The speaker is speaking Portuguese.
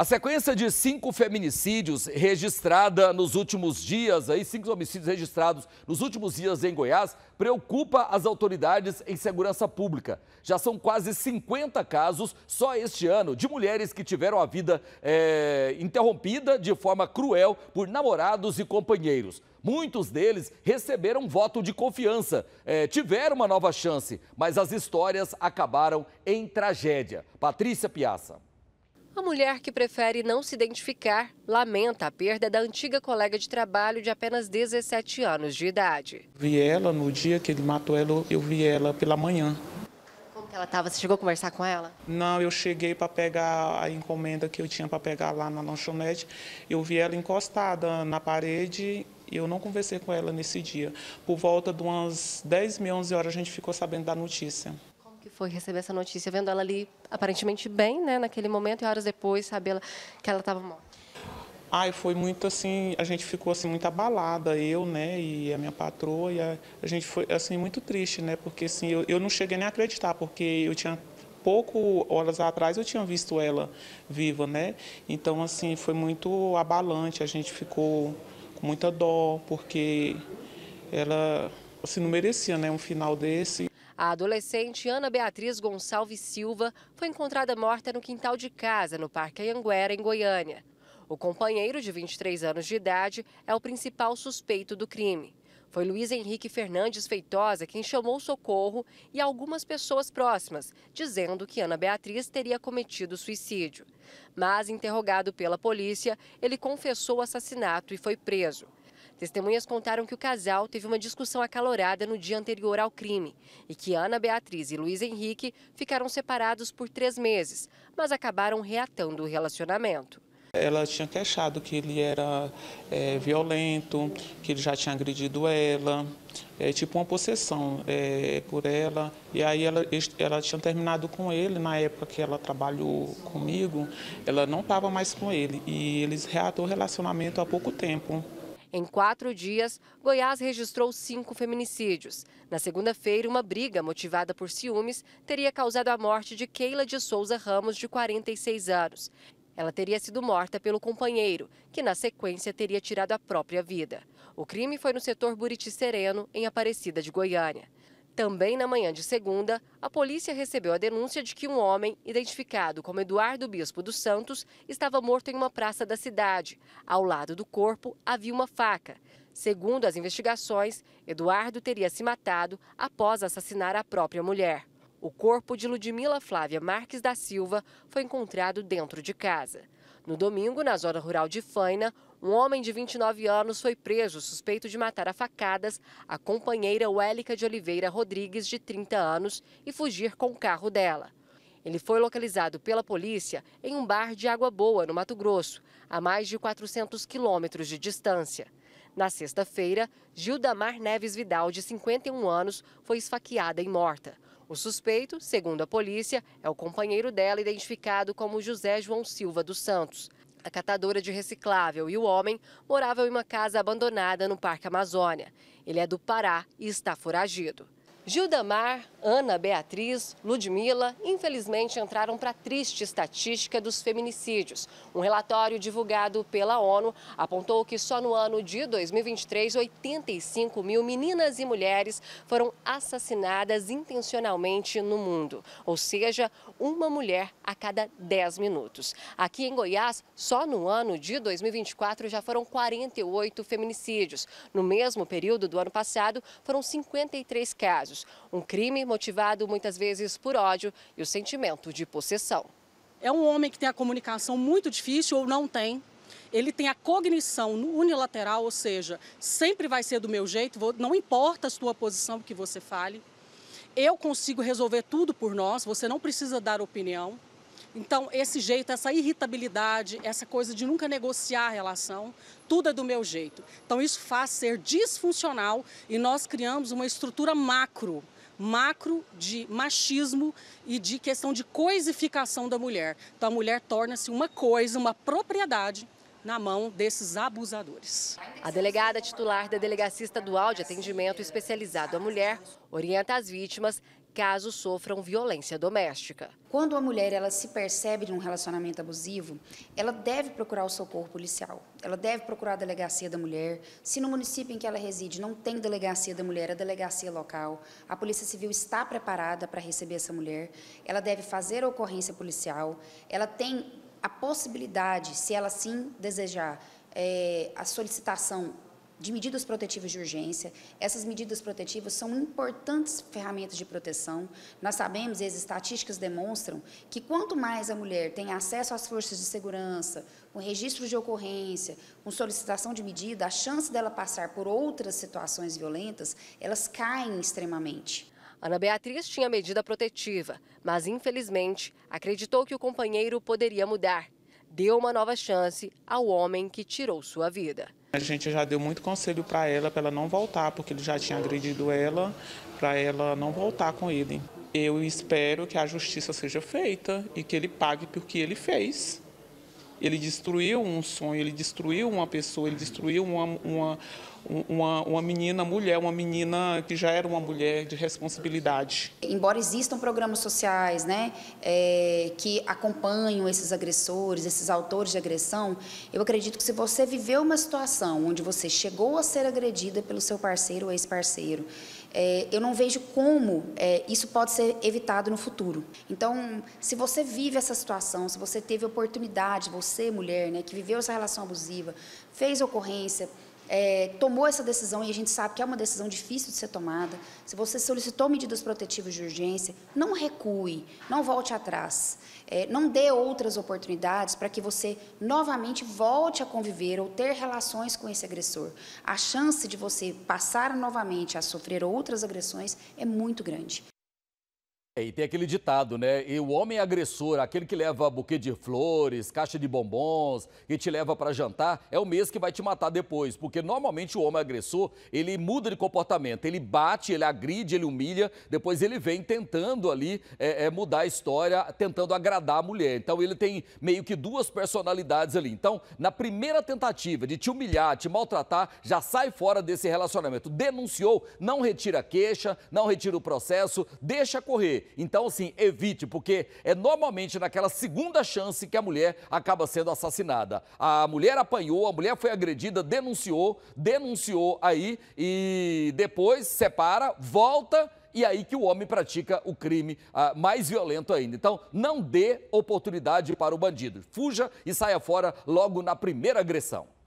A sequência de cinco feminicídios registrada nos últimos dias, aí cinco homicídios registrados nos últimos dias em Goiás, preocupa as autoridades em segurança pública. Já são quase 50 casos só este ano de mulheres que tiveram a vida é, interrompida de forma cruel por namorados e companheiros. Muitos deles receberam voto de confiança, é, tiveram uma nova chance, mas as histórias acabaram em tragédia. Patrícia Piazza. A mulher que prefere não se identificar lamenta a perda da antiga colega de trabalho de apenas 17 anos de idade. Vi ela no dia que ele matou ela, eu vi ela pela manhã. Como que ela estava? Você chegou a conversar com ela? Não, eu cheguei para pegar a encomenda que eu tinha para pegar lá na lanchonete. Eu vi ela encostada na parede eu não conversei com ela nesse dia. Por volta de umas 10, 11 horas a gente ficou sabendo da notícia foi receber essa notícia, vendo ela ali aparentemente bem, né, naquele momento, e horas depois saber que ela estava morta? Ai, foi muito assim, a gente ficou assim muito abalada, eu, né, e a minha patroa, e a, a gente foi assim muito triste, né, porque assim, eu, eu não cheguei nem a acreditar, porque eu tinha pouco horas atrás eu tinha visto ela viva, né? Então assim, foi muito abalante, a gente ficou com muita dó, porque ela assim não merecia, né, um final desse. A adolescente Ana Beatriz Gonçalves Silva foi encontrada morta no quintal de casa, no Parque Anhanguera, em Goiânia. O companheiro, de 23 anos de idade, é o principal suspeito do crime. Foi Luiz Henrique Fernandes Feitosa quem chamou o socorro e algumas pessoas próximas, dizendo que Ana Beatriz teria cometido suicídio. Mas, interrogado pela polícia, ele confessou o assassinato e foi preso. Testemunhas contaram que o casal teve uma discussão acalorada no dia anterior ao crime e que Ana Beatriz e Luiz Henrique ficaram separados por três meses, mas acabaram reatando o relacionamento. Ela tinha queixado que ele era é, violento, que ele já tinha agredido ela, é tipo uma possessão é, por ela. E aí ela, ela tinha terminado com ele na época que ela trabalhou comigo, ela não estava mais com ele e eles reatou o relacionamento há pouco tempo. Em quatro dias, Goiás registrou cinco feminicídios. Na segunda-feira, uma briga motivada por ciúmes teria causado a morte de Keila de Souza Ramos, de 46 anos. Ela teria sido morta pelo companheiro, que na sequência teria tirado a própria vida. O crime foi no setor Buriti Sereno, em Aparecida de Goiânia. Também na manhã de segunda, a polícia recebeu a denúncia de que um homem, identificado como Eduardo Bispo dos Santos, estava morto em uma praça da cidade. Ao lado do corpo havia uma faca. Segundo as investigações, Eduardo teria se matado após assassinar a própria mulher. O corpo de Ludmila Flávia Marques da Silva foi encontrado dentro de casa. No domingo, na zona rural de Faina, um homem de 29 anos foi preso suspeito de matar a facadas a companheira Wélica de Oliveira Rodrigues, de 30 anos, e fugir com o carro dela. Ele foi localizado pela polícia em um bar de Água Boa, no Mato Grosso, a mais de 400 quilômetros de distância. Na sexta-feira, Gildamar Neves Vidal, de 51 anos, foi esfaqueada e morta. O suspeito, segundo a polícia, é o companheiro dela, identificado como José João Silva dos Santos a catadora de reciclável, e o homem morava em uma casa abandonada no Parque Amazônia. Ele é do Pará e está foragido. Gildamar, Ana Beatriz, Ludmila, infelizmente entraram para a triste estatística dos feminicídios. Um relatório divulgado pela ONU apontou que só no ano de 2023, 85 mil meninas e mulheres foram assassinadas intencionalmente no mundo, ou seja, uma mulher a cada 10 minutos. Aqui em Goiás, só no ano de 2024 já foram 48 feminicídios. No mesmo período do ano passado, foram 53 casos. Um crime motivado muitas vezes por ódio e o sentimento de possessão. É um homem que tem a comunicação muito difícil ou não tem, ele tem a cognição unilateral, ou seja, sempre vai ser do meu jeito, não importa a sua posição que você fale. Eu consigo resolver tudo por nós, você não precisa dar opinião. Então, esse jeito, essa irritabilidade, essa coisa de nunca negociar a relação, tudo é do meu jeito. Então, isso faz ser disfuncional e nós criamos uma estrutura macro macro de machismo e de questão de coisificação da mulher. Então, a mulher torna-se uma coisa, uma propriedade na mão desses abusadores. A delegada titular da Delegacia Estadual de Atendimento Especializado à Mulher orienta as vítimas caso sofram violência doméstica. Quando a mulher ela se percebe de um relacionamento abusivo, ela deve procurar o socorro policial. Ela deve procurar a delegacia da mulher. Se no município em que ela reside não tem delegacia da mulher, a delegacia local, a Polícia Civil está preparada para receber essa mulher. Ela deve fazer a ocorrência policial. Ela tem a possibilidade, se ela sim desejar, é, a solicitação de medidas protetivas de urgência. Essas medidas protetivas são importantes ferramentas de proteção. Nós sabemos, e as estatísticas demonstram, que quanto mais a mulher tem acesso às forças de segurança, com registro de ocorrência, com solicitação de medida, a chance dela passar por outras situações violentas, elas caem extremamente. Ana Beatriz tinha medida protetiva, mas infelizmente acreditou que o companheiro poderia mudar deu uma nova chance ao homem que tirou sua vida. A gente já deu muito conselho para ela, para ela não voltar, porque ele já tinha agredido ela, para ela não voltar com ele. Eu espero que a justiça seja feita e que ele pague por que ele fez ele destruiu um sonho, ele destruiu uma pessoa, ele destruiu uma, uma, uma, uma menina mulher, uma menina que já era uma mulher de responsabilidade. Embora existam programas sociais né, é, que acompanham esses agressores, esses autores de agressão, eu acredito que se você viveu uma situação onde você chegou a ser agredida pelo seu parceiro ou ex-parceiro, é, eu não vejo como é, isso pode ser evitado no futuro. Então, se você vive essa situação, se você teve oportunidade, você mulher, né, que viveu essa relação abusiva, fez ocorrência, é, tomou essa decisão, e a gente sabe que é uma decisão difícil de ser tomada, se você solicitou medidas protetivas de urgência, não recue, não volte atrás, é, não dê outras oportunidades para que você novamente volte a conviver ou ter relações com esse agressor. A chance de você passar novamente a sofrer outras agressões é muito grande. É, e tem aquele ditado, né? E o homem é agressor, aquele que leva buquê de flores, caixa de bombons e te leva para jantar, é o mesmo que vai te matar depois. Porque normalmente o homem agressor, ele muda de comportamento. Ele bate, ele agride, ele humilha. Depois ele vem tentando ali é, é, mudar a história, tentando agradar a mulher. Então ele tem meio que duas personalidades ali. Então, na primeira tentativa de te humilhar, te maltratar, já sai fora desse relacionamento. Denunciou, não retira queixa, não retira o processo, deixa correr. Então, assim, evite, porque é normalmente naquela segunda chance que a mulher acaba sendo assassinada. A mulher apanhou, a mulher foi agredida, denunciou, denunciou aí e depois separa, volta e aí que o homem pratica o crime ah, mais violento ainda. Então, não dê oportunidade para o bandido. Fuja e saia fora logo na primeira agressão.